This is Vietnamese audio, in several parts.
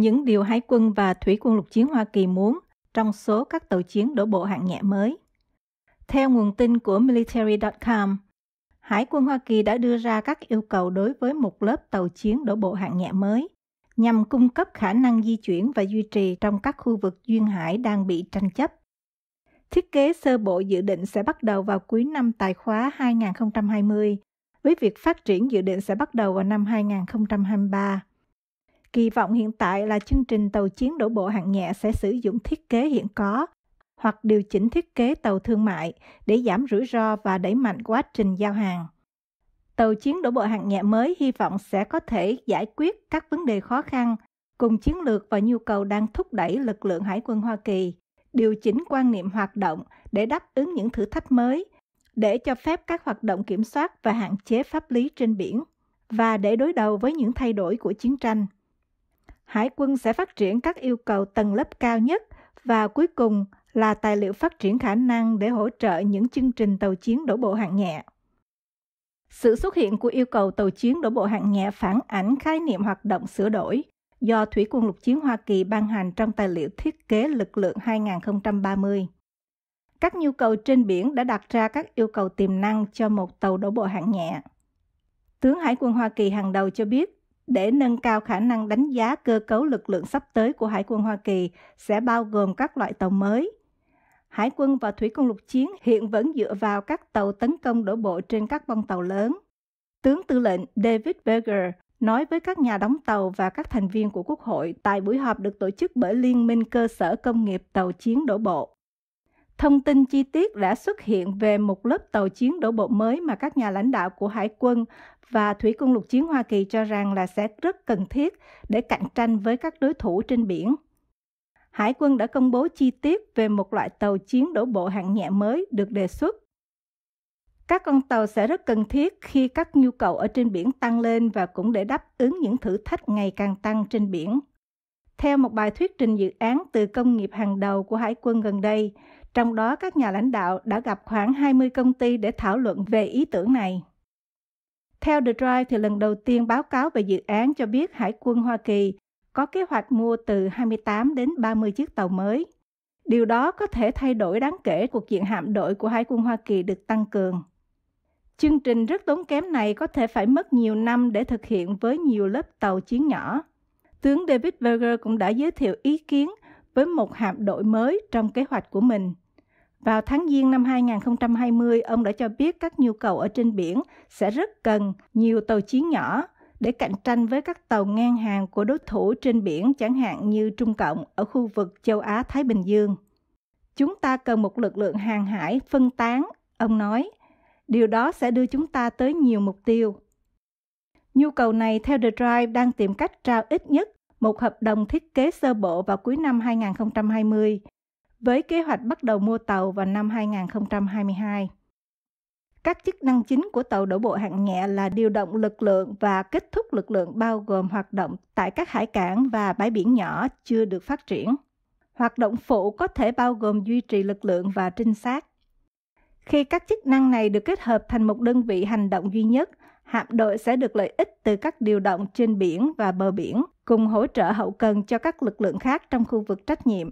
những điều Hải quân và Thủy quân lục chiến Hoa Kỳ muốn trong số các tàu chiến đổ bộ hạng nhẹ mới. Theo nguồn tin của military.com, Hải quân Hoa Kỳ đã đưa ra các yêu cầu đối với một lớp tàu chiến đổ bộ hạng nhẹ mới nhằm cung cấp khả năng di chuyển và duy trì trong các khu vực duyên hải đang bị tranh chấp. Thiết kế sơ bộ dự định sẽ bắt đầu vào cuối năm tài khóa 2020, với việc phát triển dự định sẽ bắt đầu vào năm 2023. Kỳ vọng hiện tại là chương trình tàu chiến đổ bộ hạng nhẹ sẽ sử dụng thiết kế hiện có hoặc điều chỉnh thiết kế tàu thương mại để giảm rủi ro và đẩy mạnh quá trình giao hàng. Tàu chiến đổ bộ hạng nhẹ mới hy vọng sẽ có thể giải quyết các vấn đề khó khăn cùng chiến lược và nhu cầu đang thúc đẩy lực lượng hải quân Hoa Kỳ điều chỉnh quan niệm hoạt động để đáp ứng những thử thách mới, để cho phép các hoạt động kiểm soát và hạn chế pháp lý trên biển và để đối đầu với những thay đổi của chiến tranh hải quân sẽ phát triển các yêu cầu tầng lớp cao nhất và cuối cùng là tài liệu phát triển khả năng để hỗ trợ những chương trình tàu chiến đổ bộ hạng nhẹ. Sự xuất hiện của yêu cầu tàu chiến đổ bộ hạng nhẹ phản ảnh khái niệm hoạt động sửa đổi do Thủy quân lục chiến Hoa Kỳ ban hành trong tài liệu thiết kế lực lượng 2030. Các nhu cầu trên biển đã đặt ra các yêu cầu tiềm năng cho một tàu đổ bộ hạng nhẹ. Tướng Hải quân Hoa Kỳ hàng đầu cho biết để nâng cao khả năng đánh giá cơ cấu lực lượng sắp tới của Hải quân Hoa Kỳ sẽ bao gồm các loại tàu mới. Hải quân và thủy quân lục chiến hiện vẫn dựa vào các tàu tấn công đổ bộ trên các bông tàu lớn. Tướng tư lệnh David Berger nói với các nhà đóng tàu và các thành viên của Quốc hội tại buổi họp được tổ chức bởi Liên minh Cơ sở Công nghiệp Tàu Chiến Đổ Bộ. Thông tin chi tiết đã xuất hiện về một lớp tàu chiến đổ bộ mới mà các nhà lãnh đạo của Hải quân và Thủy quân lục chiến Hoa Kỳ cho rằng là sẽ rất cần thiết để cạnh tranh với các đối thủ trên biển. Hải quân đã công bố chi tiết về một loại tàu chiến đổ bộ hạng nhẹ mới được đề xuất. Các con tàu sẽ rất cần thiết khi các nhu cầu ở trên biển tăng lên và cũng để đáp ứng những thử thách ngày càng tăng trên biển. Theo một bài thuyết trình dự án từ công nghiệp hàng đầu của Hải quân gần đây, trong đó các nhà lãnh đạo đã gặp khoảng 20 công ty để thảo luận về ý tưởng này. Theo The Drive thì lần đầu tiên báo cáo về dự án cho biết Hải quân Hoa Kỳ có kế hoạch mua từ 28 đến 30 chiếc tàu mới. Điều đó có thể thay đổi đáng kể cuộc diện hạm đội của Hải quân Hoa Kỳ được tăng cường. Chương trình rất tốn kém này có thể phải mất nhiều năm để thực hiện với nhiều lớp tàu chiến nhỏ. Tướng David Berger cũng đã giới thiệu ý kiến với một hạm đội mới trong kế hoạch của mình. Vào tháng Giêng năm 2020, ông đã cho biết các nhu cầu ở trên biển sẽ rất cần nhiều tàu chiến nhỏ để cạnh tranh với các tàu ngang hàng của đối thủ trên biển chẳng hạn như Trung Cộng ở khu vực châu Á-Thái Bình Dương. Chúng ta cần một lực lượng hàng hải phân tán, ông nói. Điều đó sẽ đưa chúng ta tới nhiều mục tiêu. Nhu cầu này theo The Drive đang tìm cách trao ít nhất một hợp đồng thiết kế sơ bộ vào cuối năm 2020 với kế hoạch bắt đầu mua tàu vào năm 2022. Các chức năng chính của tàu đổ bộ hạng nhẹ là điều động lực lượng và kết thúc lực lượng bao gồm hoạt động tại các hải cảng và bãi biển nhỏ chưa được phát triển. Hoạt động phụ có thể bao gồm duy trì lực lượng và trinh sát. Khi các chức năng này được kết hợp thành một đơn vị hành động duy nhất, hạm đội sẽ được lợi ích từ các điều động trên biển và bờ biển cùng hỗ trợ hậu cần cho các lực lượng khác trong khu vực trách nhiệm,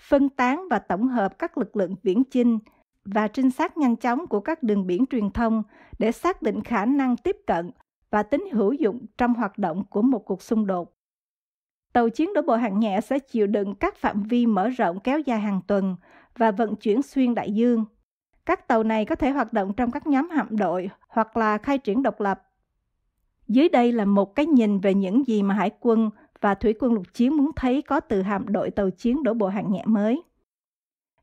phân tán và tổng hợp các lực lượng viễn chinh và trinh sát nhanh chóng của các đường biển truyền thông để xác định khả năng tiếp cận và tính hữu dụng trong hoạt động của một cuộc xung đột. Tàu chiến đổ bộ hạng nhẹ sẽ chịu đựng các phạm vi mở rộng kéo dài hàng tuần và vận chuyển xuyên đại dương. Các tàu này có thể hoạt động trong các nhóm hạm đội hoặc là khai triển độc lập dưới đây là một cái nhìn về những gì mà hải quân và thủy quân lục chiến muốn thấy có từ hạm đội tàu chiến đổ bộ hạng nhẹ mới.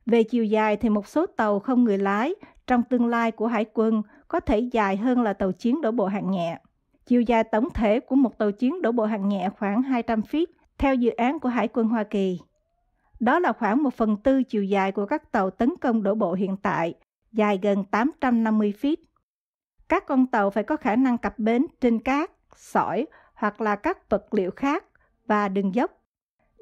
Về chiều dài thì một số tàu không người lái trong tương lai của hải quân có thể dài hơn là tàu chiến đổ bộ hạng nhẹ. Chiều dài tổng thể của một tàu chiến đổ bộ hạng nhẹ khoảng 200 feet theo dự án của Hải quân Hoa Kỳ. Đó là khoảng 1 phần tư chiều dài của các tàu tấn công đổ bộ hiện tại, dài gần 850 feet. Các con tàu phải có khả năng cập bến trên cát, sỏi hoặc là các vật liệu khác và đường dốc.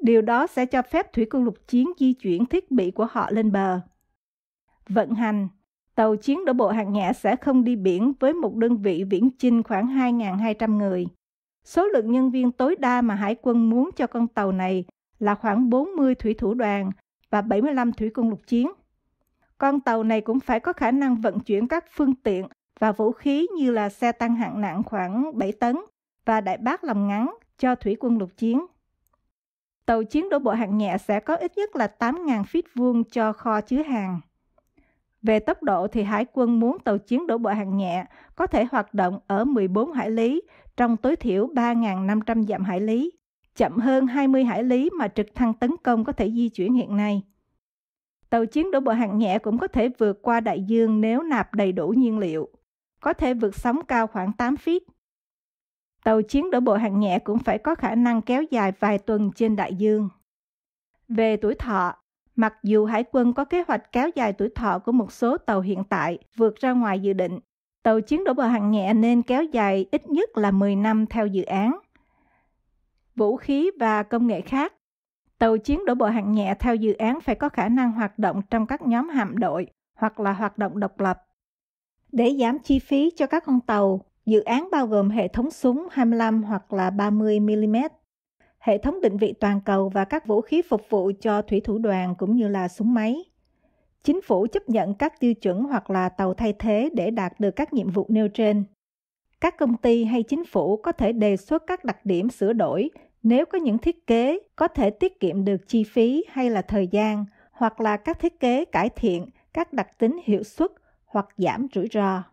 Điều đó sẽ cho phép thủy quân lục chiến di chuyển thiết bị của họ lên bờ. Vận hành Tàu chiến đổ bộ hạng nhẹ sẽ không đi biển với một đơn vị viễn chinh khoảng 2.200 người. Số lượng nhân viên tối đa mà hải quân muốn cho con tàu này là khoảng 40 thủy thủ đoàn và 75 thủy quân lục chiến. Con tàu này cũng phải có khả năng vận chuyển các phương tiện và vũ khí như là xe tăng hạng nặng khoảng 7 tấn và đại bác làm ngắn cho thủy quân lục chiến. Tàu chiến đổ bộ hạng nhẹ sẽ có ít nhất là 8.000 feet vuông cho kho chứa hàng. Về tốc độ thì hải quân muốn tàu chiến đổ bộ hạng nhẹ có thể hoạt động ở 14 hải lý trong tối thiểu 3.500 dặm hải lý, chậm hơn 20 hải lý mà trực thăng tấn công có thể di chuyển hiện nay. Tàu chiến đổ bộ hạng nhẹ cũng có thể vượt qua đại dương nếu nạp đầy đủ nhiên liệu có thể vượt sóng cao khoảng 8 feet. Tàu chiến đổ bộ hạng nhẹ cũng phải có khả năng kéo dài vài tuần trên đại dương. Về tuổi thọ, mặc dù hải quân có kế hoạch kéo dài tuổi thọ của một số tàu hiện tại vượt ra ngoài dự định, tàu chiến đổ bộ hạng nhẹ nên kéo dài ít nhất là 10 năm theo dự án. Vũ khí và công nghệ khác Tàu chiến đổ bộ hạng nhẹ theo dự án phải có khả năng hoạt động trong các nhóm hạm đội hoặc là hoạt động độc lập. Để giảm chi phí cho các con tàu, dự án bao gồm hệ thống súng 25 hoặc là 30mm, hệ thống định vị toàn cầu và các vũ khí phục vụ cho thủy thủ đoàn cũng như là súng máy. Chính phủ chấp nhận các tiêu chuẩn hoặc là tàu thay thế để đạt được các nhiệm vụ nêu trên. Các công ty hay chính phủ có thể đề xuất các đặc điểm sửa đổi nếu có những thiết kế có thể tiết kiệm được chi phí hay là thời gian hoặc là các thiết kế cải thiện các đặc tính hiệu suất hoặc giảm rủi ro